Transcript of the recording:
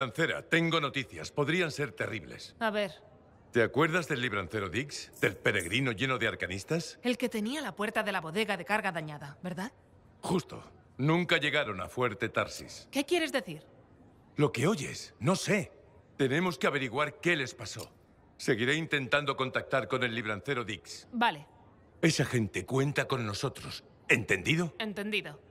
Librancera, tengo noticias. Podrían ser terribles. A ver. ¿Te acuerdas del librancero Dix? ¿Del peregrino lleno de arcanistas? El que tenía la puerta de la bodega de carga dañada, ¿verdad? Justo. Nunca llegaron a Fuerte Tarsis. ¿Qué quieres decir? Lo que oyes, no sé. Tenemos que averiguar qué les pasó. Seguiré intentando contactar con el librancero Dix. Vale. Esa gente cuenta con nosotros. ¿Entendido? Entendido.